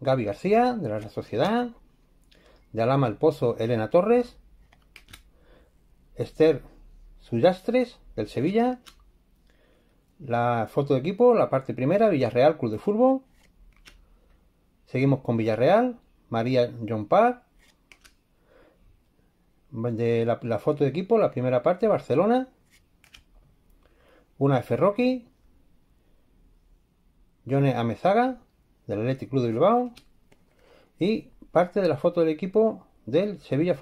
Gaby García, de la Sociedad, de Alama el Pozo, Elena Torres, Esther Suyastres, del Sevilla, la foto de equipo, la parte primera, Villarreal Club de Fútbol, seguimos con Villarreal, María John Park, la, foto de equipo, la primera parte, Barcelona, una de Ferroqui, Johnny Amezaga, del Athletic Club de Bilbao y parte de la foto del equipo del Sevilla Fútbol.